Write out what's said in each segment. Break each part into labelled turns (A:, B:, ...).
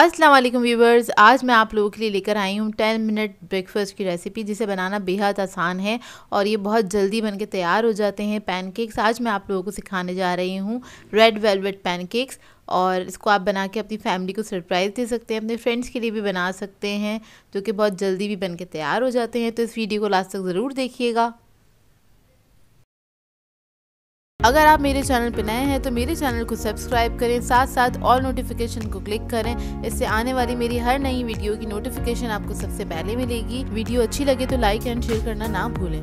A: Aslam viewers आज मैं आप लोगों के लिए लेकर आई हूँ 10 मिनट ब्रेकफास्ट की रेसिपी जिसे बनाना बेहद आसान है और ये बहुत जल्दी बन के तैयार हो जाते हैं पैनकेक्स आज मैं आप लोगों को सिखाने जा रही हूँ रेड वेलवेट पैनकेक्स और इसको आप बना के अपनी फैमिली को सरप्राइज़ दे सकते हैं अपने फ्रेंड्स के लिए भी बना सकते हैं जो कि बहुत जल्दी भी बन के तैयार हो जाते हैं तो इस वीडियो को लास्ट तक ज़रूर देखिएगा अगर आप मेरे चैनल पर नए हैं तो मेरे चैनल को सब्सक्राइब करें साथ साथ ऑल नोटिफिकेशन को क्लिक करें इससे आने वाली मेरी हर नई वीडियो की नोटिफिकेशन आपको सबसे पहले मिलेगी वीडियो अच्छी लगे तो लाइक एंड शेयर करना ना भूलें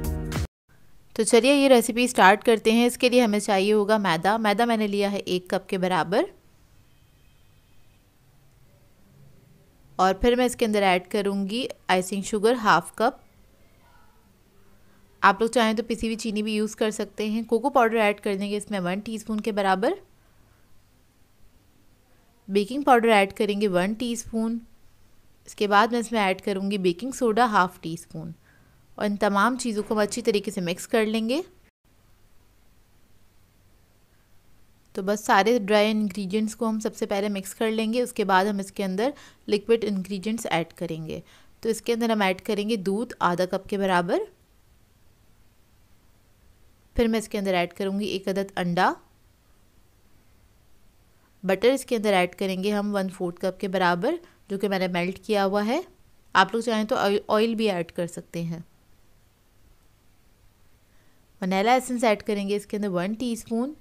A: तो चलिए ये रेसिपी स्टार्ट करते हैं इसके लिए हमें चाहिए होगा मैदा मैदा मैंने लिया है एक कप के बराबर और फिर मैं इसके अंदर ऐड करूँगी आइसिंग शुगर हाफ कप आप लोग चाहें तो पिसी हुई चीनी भी यूज़ कर सकते हैं कोको पाउडर ऐड कर देंगे इसमें वन टीस्पून के बराबर बेकिंग पाउडर ऐड करेंगे वन टीस्पून इसके बाद मैं इसमें ऐड करूँगी baking soda half teaspoon और इन तमाम चीज़ों को हम अच्छी तरीके से मिक्स कर लेंगे तो बस सारे ड्राई इंग्रेडिएंट्स को हम सबसे पहले मिक्स कर लेंगे उसके बाद हम इसके अंदर लिक्विड इंग्रेडिएंट्स ऐड करेंगे तो इसके अंदर हम ऐड करेंगे दूध आधा कप के बराबर फिर मैं इसके अंदर ऐड करूँगी एक अदद अंडा बटर इसके अंदर ऐड करेंगे हम वन फोर्थ कप के बराबर जो कि मैंने मेल्ट किया हुआ है आप लोग चाहें तो ऑयल भी ऐड कर सकते हैं वनीला एसेंस ऐड करेंगे इसके अंदर one teaspoon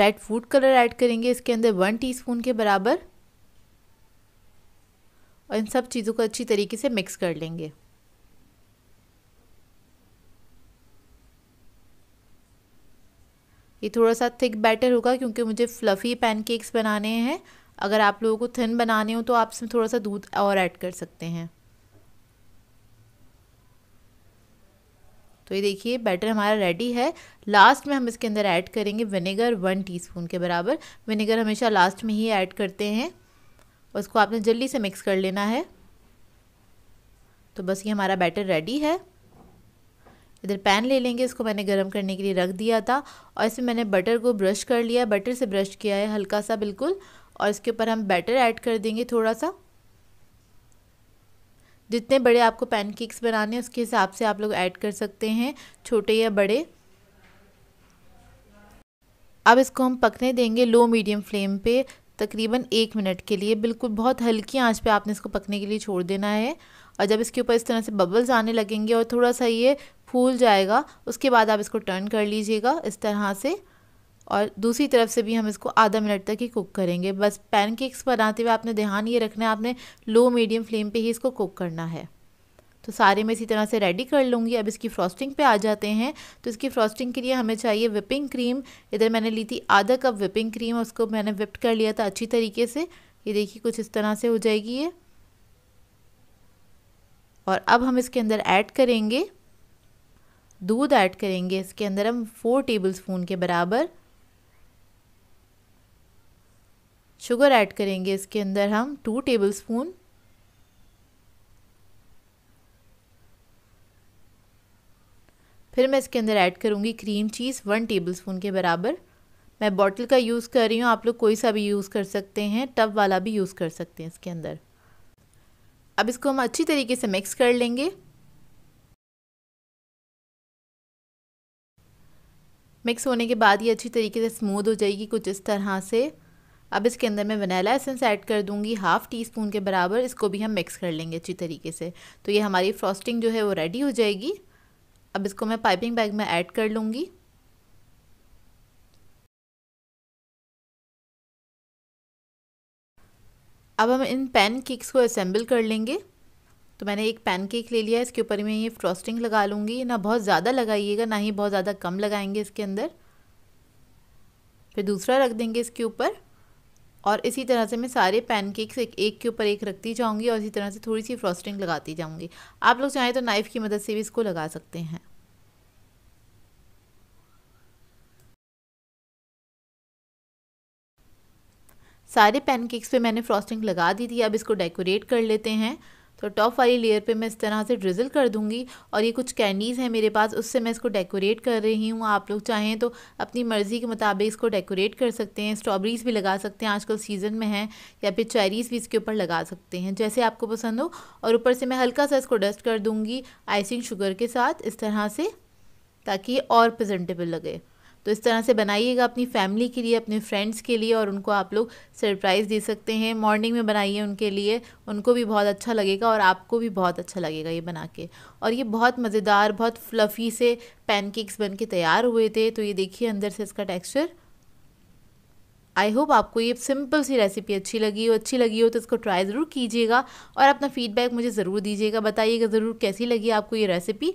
A: red food colour add करेंगे इसके अंदर वन टीस्पून के बराबर और इन सब चीज़ों को अच्छी तरीके से मिक्स कर लेंगे ये थोड़ा सा थिक बैटर होगा क्योंकि मुझे फ्लफ़ी पैनकेक्स बनाने हैं अगर आप लोगों को थिन बनाने हो तो आप इसमें थोड़ा सा दूध और ऐड कर सकते हैं तो ये देखिए बैटर हमारा रेडी है लास्ट में हम इसके अंदर ऐड करेंगे विनेगर वन टीस्पून के बराबर विनेगर हमेशा लास्ट में ही ऐड करते हैं उसको आपने जल्दी से मिक्स कर लेना है तो बस ये हमारा बैटर रेडी है इधर पैन ले लेंगे इसको मैंने गर्म करने के लिए रख दिया था और इसमें मैंने बटर को ब्रश कर लिया बटर से ब्रश किया है हल्का सा बिल्कुल और इसके ऊपर हम बैटर ऐड कर देंगे थोड़ा सा जितने बड़े आपको पैनकेक्स बनाने हैं उसके हिसाब से आप लोग ऐड कर सकते हैं छोटे या बड़े अब इसको हम पकने देंगे लो मीडियम फ्लेम पे तकरीबन एक मिनट के लिए बिल्कुल बहुत हल्की आंच पे आपने इसको पकने के लिए छोड़ देना है और जब इसके ऊपर इस तरह से बबल्स आने लगेंगे और थोड़ा सा ये फूल जाएगा उसके बाद आप इसको टर्न कर लीजिएगा इस तरह से और दूसरी तरफ से भी हम इसको आधा मिनट तक ही कुक करेंगे बस पैनकेक्स बनाते हुए आपने ध्यान ये रखना है आपने लो मीडियम फ्लेम पे ही इसको कुक करना है तो सारे में इसी तरह से रेडी कर लूँगी अब इसकी फ्रॉस्टिंग पे आ जाते हैं तो इसकी फ्रॉस्टिंग के लिए हमें चाहिए विपिंग क्रीम इधर मैंने ली थी आधा कप विपिंग क्रीम उसको मैंने विप्ट कर लिया था अच्छी तरीके से ये देखिए कुछ इस तरह से हो जाएगी ये और अब हम इसके अंदर ऐड करेंगे दूध ऐड करेंगे इसके अंदर हम फोर टेबल स्पून के बराबर शुगर ऐड करेंगे इसके अंदर हम टू टेबल स्पून फिर मैं इसके अंदर ऐड करूँगी cream cheese one tablespoon के बराबर मैं बॉटल का यूज़ कर रही हूँ आप लोग कोई सा भी यूज़ कर सकते हैं टब वाला भी यूज़ कर सकते हैं इसके अंदर अब इसको हम अच्छी तरीके से मिक्स कर लेंगे मिक्स होने के बाद ये अच्छी तरीके से स्मूद हो जाएगी कुछ इस तरह से अब इसके अंदर मैं वनीला एसेंस ऐड कर दूंगी हाफ़ टी स्पून के बराबर इसको भी हम मिक्स कर लेंगे अच्छी तरीके से तो ये हमारी फ्रॉस्टिंग जो है वो रेडी हो जाएगी अब इसको मैं पाइपिंग बैग में ऐड कर लूँगी अब हम इन पैन केक्स को असेंबल कर लेंगे तो मैंने एक पैन केक ले लिया इसके ऊपर मैं ये फ्रॉस्टिंग लगा लूँगी ना बहुत ज़्यादा लगाइएगा ना ही बहुत ज़्यादा कम लगाएंगे इसके अंदर फिर दूसरा रख देंगे इसके ऊपर और इसी तरह से मैं सारे पैन केक्स एक एक के ऊपर एक रखती जाऊँगी और इसी तरह से थोड़ी सी फ्रॉस्टिंग लगाती जाऊँगी आप लोग चाहें तो नाइफ़ की मदद से भी इसको लगा सकते हैं सारे पैनकेक्स पे मैंने फ्रॉस्टिंग लगा दी थी अब इसको डेकोरेट कर लेते हैं तो टॉप वाली लेयर पे मैं इस तरह से ड्रिजल कर दूंगी और ये कुछ कैंडीज़ हैं मेरे पास उससे मैं इसको डेकोरेट कर रही हूँ आप लोग चाहें तो अपनी मर्ज़ी के मुताबिक इसको डेकोरेट कर सकते हैं स्ट्रॉबेरीज़ भी लगा सकते हैं आजकल सीज़न में है या फिर चेरीज़ भी इसके ऊपर लगा सकते हैं जैसे आपको पसंद हो और ऊपर से मैं हल्का सा इसको डस्ट कर दूँगी आइसिंग शुगर के साथ इस तरह से ताकि और प्रजेंटेबल लगे तो इस तरह से बनाइएगा अपनी फैमिली के लिए अपने फ्रेंड्स के लिए और उनको आप लोग सरप्राइज़ दे सकते हैं मॉर्निंग में बनाइए उनके लिए उनको भी बहुत अच्छा लगेगा और आपको भी बहुत अच्छा लगेगा ये बना के और ये बहुत मज़ेदार बहुत फ्लफ़ी से पैनकेक्स बन के तैयार हुए थे तो ये देखिए अंदर से इसका टेक्स्चर आई होप आपको ये सिंपल सी रेसिपी अच्छी लगी हो अच्छी लगी हो तो इसको ट्राई ज़रूर कीजिएगा और अपना फीडबैक मुझे ज़रूर दीजिएगा बताइएगा ज़रूर कैसी लगी आपको ये रेसिपी